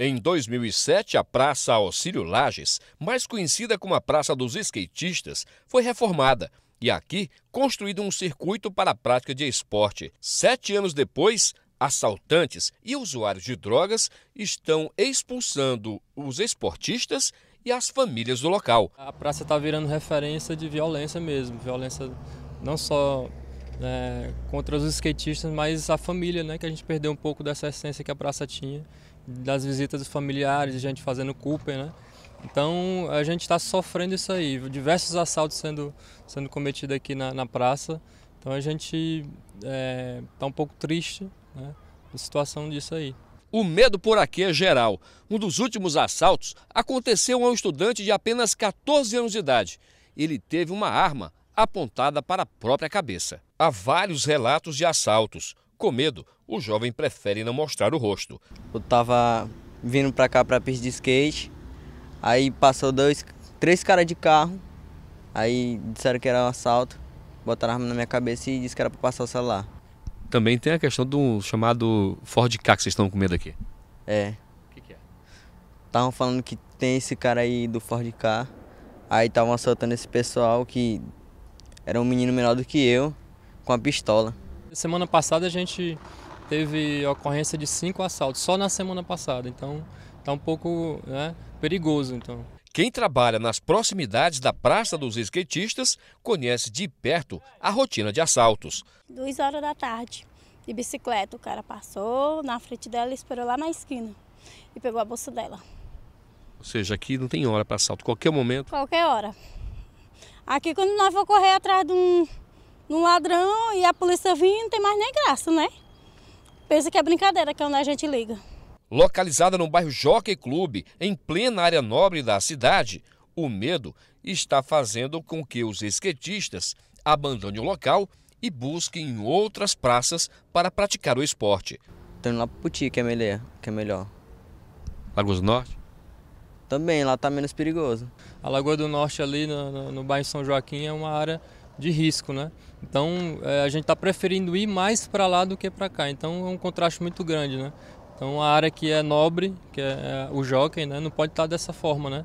Em 2007, a Praça Auxílio Lages, mais conhecida como a Praça dos Skatistas, foi reformada e aqui construído um circuito para a prática de esporte. Sete anos depois, assaltantes e usuários de drogas estão expulsando os esportistas e as famílias do local. A praça está virando referência de violência mesmo, violência não só né, contra os skatistas, mas a família, né, que a gente perdeu um pouco dessa essência que a praça tinha, das visitas dos familiares, gente fazendo Cooper, né? Então a gente está sofrendo isso aí, diversos assaltos sendo, sendo cometidos aqui na, na praça. Então a gente está é, tá um pouco triste né, a situação disso aí. O medo por aqui é geral. Um dos últimos assaltos aconteceu a um estudante de apenas 14 anos de idade. Ele teve uma arma apontada para a própria cabeça. Há vários relatos de assaltos. Com medo, o jovem prefere não mostrar o rosto. Eu estava vindo para cá para pista de skate, aí passou dois, três caras de carro, aí disseram que era um assalto, botaram a arma na minha cabeça e disseram que era para passar o celular. Também tem a questão do chamado Ford K que vocês estão com medo aqui. É. O que, que é? Estavam falando que tem esse cara aí do Ford K, aí estavam assaltando esse pessoal que era um menino menor do que eu, com a pistola. Semana passada a gente teve ocorrência de cinco assaltos, só na semana passada, então está um pouco né, perigoso. Então. Quem trabalha nas proximidades da Praça dos Skatistas conhece de perto a rotina de assaltos. Duas horas da tarde, de bicicleta, o cara passou na frente dela e esperou lá na esquina e pegou a bolsa dela. Ou seja, aqui não tem hora para assalto, qualquer momento? Qualquer hora. Aqui quando nós vamos correr atrás de um, de um ladrão e a polícia vir, não tem mais nem graça, né? Pensa que é brincadeira que é onde a gente liga. Localizada no bairro Jockey Clube, em plena área nobre da cidade, o medo está fazendo com que os esquetistas abandonem o local e busquem outras praças para praticar o esporte. Estamos lá para Puti, que é melhor. Que é melhor. Lagos Norte? também lá está menos perigoso. A Lagoa do Norte ali no, no, no bairro São Joaquim é uma área de risco, né? Então é, a gente está preferindo ir mais para lá do que para cá. Então é um contraste muito grande, né? Então a área que é nobre, que é, é o jockey, né? Não pode estar tá dessa forma, né?